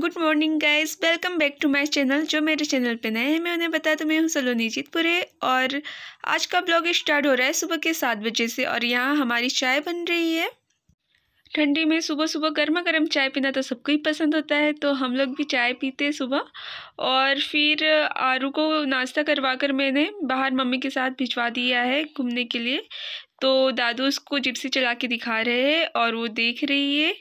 good morning guys welcome back to my channel जो मेरे channel पे नए हैं मैं उन्हें बताया तो मैं हूँ सलोनी जीतपुरे और आज का ब्लॉग स्टार्ट हो रहा है सुबह के सात बजे से और यहाँ हमारी चाय बन रही है ठंडी में सुबह सुबह गर्मा गर्म चाय पीना तो सबको ही पसंद होता है तो हम लोग भी चाय पीते हैं सुबह और फिर आरू को नाश्ता करवा कर मैंने बाहर मम्मी के साथ भिजवा दिया है घूमने के लिए तो दादू उसको जिप्सी चला के दिखा रहे हैं और वो देख रही है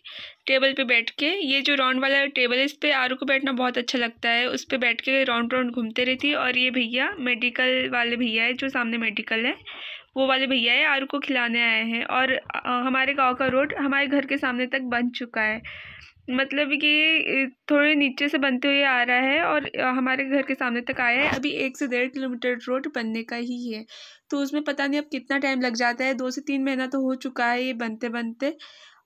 टेबल पे बैठ के ये जो राउंड वाला टेबल है इस पर आरू को बैठना बहुत अच्छा लगता है उस पर बैठ के राउंड राउंड घूमते रहती है और ये भैया मेडिकल वाले भैया है जो सामने मेडिकल है वो वाले भैया है आरू को खिलाने आए हैं और हमारे गांव का रोड हमारे घर के सामने तक बन चुका है मतलब कि थोड़े नीचे से बनते हुए आ रहा है और हमारे घर के सामने तक आया है अभी एक से डेढ़ किलोमीटर रोड बनने का ही है तो उसमें पता नहीं अब कितना टाइम लग जाता है दो से तीन महीना तो हो चुका है ये बनते बनते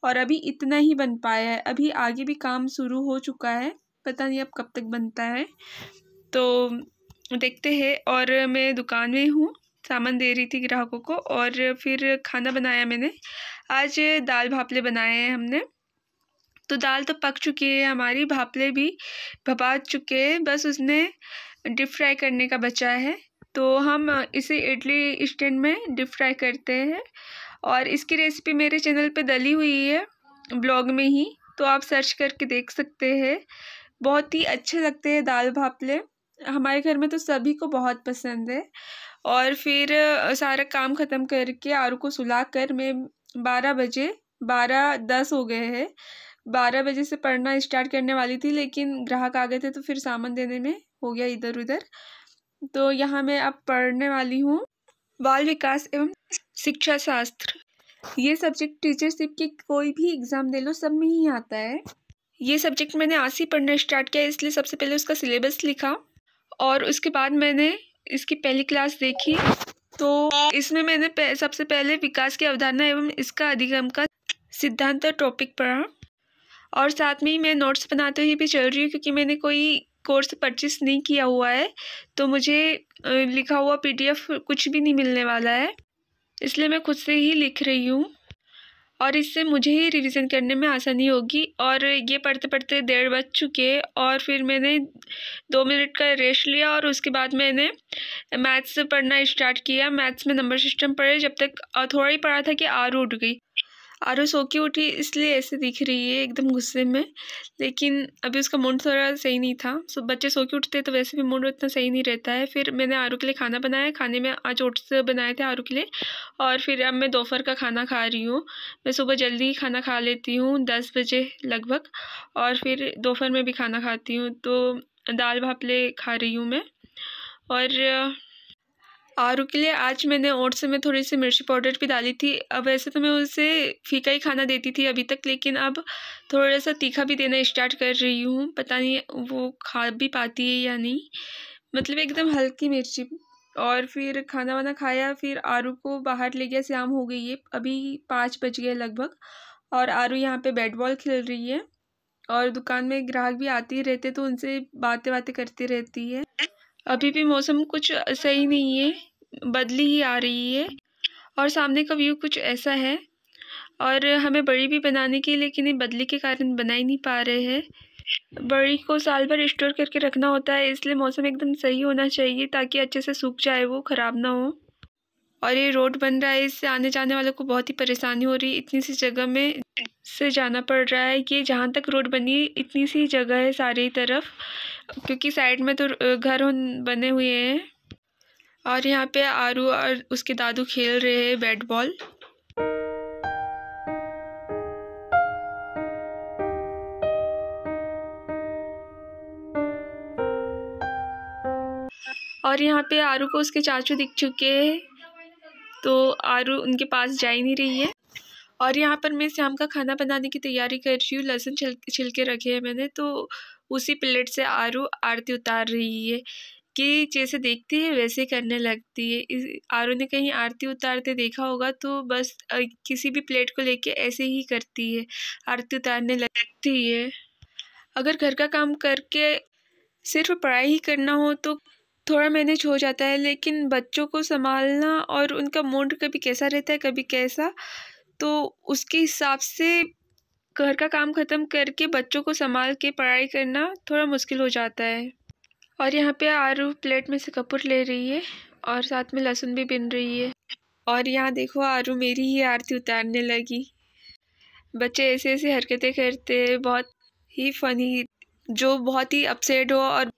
और अभी इतना ही बन पाया है अभी आगे भी काम शुरू हो चुका है पता नहीं अब कब तक बनता है तो देखते हैं और मैं दुकान में हूँ सामान दे रही थी ग्राहकों को और फिर खाना बनाया मैंने आज दाल भापले बनाए हैं हमने तो दाल तो पक चुकी है हमारी भापले भी भपा चुके हैं बस उसने डिप फ्राई करने का बचा है तो हम इसे इडली स्टैंड में डिप फ्राई करते हैं और इसकी रेसिपी मेरे चैनल पे डली हुई है ब्लॉग में ही तो आप सर्च करके देख सकते हैं बहुत ही अच्छे लगते हैं दाल भापले हमारे घर में तो सभी को बहुत पसंद है और फिर सारा काम ख़त्म करके आरू को सुला कर मैं बारह बजे बारह दस हो गए हैं बारह बजे से पढ़ना स्टार्ट करने वाली थी लेकिन ग्राहक आ गए थे तो फिर सामान देने में हो गया इधर उधर तो यहाँ मैं अब पढ़ने वाली हूँ बाल विकास एवं शिक्षा शास्त्र ये सब्जेक्ट टीचरशिप के कोई भी एग्ज़ाम दे लो सब में ही आता है ये सब्जेक्ट मैंने आज ही पढ़ना स्टार्ट किया इसलिए सबसे पहले उसका सिलेबस लिखा और उसके बाद मैंने इसकी पहली क्लास देखी तो इसमें मैंने सबसे पहले विकास की अवधारणा एवं इसका अधिगम का सिद्धांत टॉपिक पढ़ा और साथ में ही मैं नोट्स बनाते हुए भी चल रही हूँ क्योंकि मैंने कोई कोर्स परचेस नहीं किया हुआ है तो मुझे लिखा हुआ पीडीएफ कुछ भी नहीं मिलने वाला है इसलिए मैं खुद से ही लिख रही हूँ और इससे मुझे ही रिवीजन करने में आसानी होगी और ये पढ़ते पढ़ते डेढ़ बज चुके और फिर मैंने दो मिनट का रेस्ट लिया और उसके बाद मैंने मैथ्स पढ़ना स्टार्ट किया मैथ्स में नंबर सिस्टम पढ़े जब तक थोड़ा ही पढ़ा था कि आर उठ गई आर सो के उठी इसलिए ऐसे दिख रही है एकदम गुस्से में लेकिन अभी उसका मूड थोड़ा सही नहीं था सो बच्चे सो के उठते तो वैसे भी मूड उतना सही नहीं रहता है फिर मैंने आरू के लिए खाना बनाया खाने में आज ओट्स बनाए थे आरू के लिए और फिर अब मैं दोपहर का खाना खा रही हूँ मैं सुबह जल्दी ही खाना खा लेती हूँ दस बजे लगभग और फिर दोपहर में भी खाना खाती हूँ तो दाल भापले खा रही हूँ मैं और आरू के लिए आज मैंने ओट्स में थोड़ी सी मिर्ची पाउडर भी डाली थी अब वैसे तो मैं उसे फीका ही खाना देती थी अभी तक लेकिन अब थोड़ा सा तीखा भी देना स्टार्ट कर रही हूँ पता नहीं वो खा भी पाती है या नहीं मतलब एकदम हल्की मिर्ची और फिर खाना वाना खाया फिर आरू को बाहर ले गया शाम हो गई है अभी पाँच बज गए लगभग और आरू यहाँ पे बैट बॉल खेल रही है और दुकान में ग्राहक भी आते ही रहते तो उनसे बातें बातें करती रहती है अभी भी मौसम कुछ सही नहीं है बदली ही आ रही है और सामने का व्यू कुछ ऐसा है और हमें बड़ी भी बनाने की लेकिन ये बदली के कारण बना ही नहीं पा रहे हैं बड़ी को साल भर स्टोर करके रखना होता है इसलिए मौसम एकदम सही होना चाहिए ताकि अच्छे से सूख जाए वो ख़राब ना हो और ये रोड बन रहा है इससे आने जाने वालों को बहुत ही परेशानी हो रही है इतनी सी जगह में से जाना पड़ रहा है ये जहाँ तक रोड बनी इतनी सी जगह है सारी तरफ क्योंकि साइड में तो घर बने हुए हैं और यहाँ पे आरू और उसके दादू खेल रहे हैं बैट बॉल और यहाँ पे आरू को उसके चाचू दिख चुके हैं तो आरू उनके पास जा ही नहीं रही है और यहाँ पर मैं शाम का खाना बनाने की तैयारी कर रही हूँ लहसुन छिल छिलके रखे हैं मैंने तो उसी प्लेट से आरू आरती उतार रही है कि जैसे देखती है वैसे करने लगती है इस आरू ने कहीं आरती उतारते देखा होगा तो बस किसी भी प्लेट को लेके ऐसे ही करती है आरती उतारने लगती है अगर घर का काम करके सिर्फ पढ़ाई ही करना हो तो थोड़ा मैनेज हो जाता है लेकिन बच्चों को संभालना और उनका मूड कभी कैसा रहता है कभी कैसा तो उसके हिसाब से घर का काम ख़त्म करके बच्चों को संभाल के पढ़ाई करना थोड़ा मुश्किल हो जाता है और यहाँ पे आरू प्लेट में से कपूर ले रही है और साथ में लहसुन भी बिन रही है और यहाँ देखो आरू मेरी ही आरती उतारने लगी बच्चे ऐसे ऐसे हरकतें करते बहुत ही फ़नी जो बहुत ही अपसेट हो और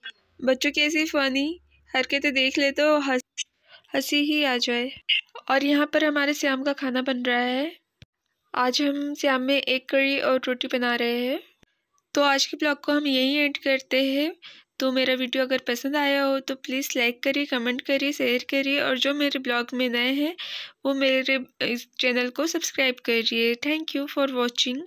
बच्चों की ऐसी फ़नी हरकतें देख ले तो हंसी ही आ जाए और यहाँ पर हमारे श्याम का खाना बन रहा है आज हम श्याम में एक कड़ी और रोटी बना रहे हैं तो आज के ब्लॉग को हम यहीं एंड करते हैं तो मेरा वीडियो अगर पसंद आया हो तो प्लीज़ लाइक करिए कमेंट करिए शेयर करिए और जो मेरे ब्लॉग में नए हैं वो मेरे इस चैनल को सब्सक्राइब करिए थैंक यू फॉर वॉचिंग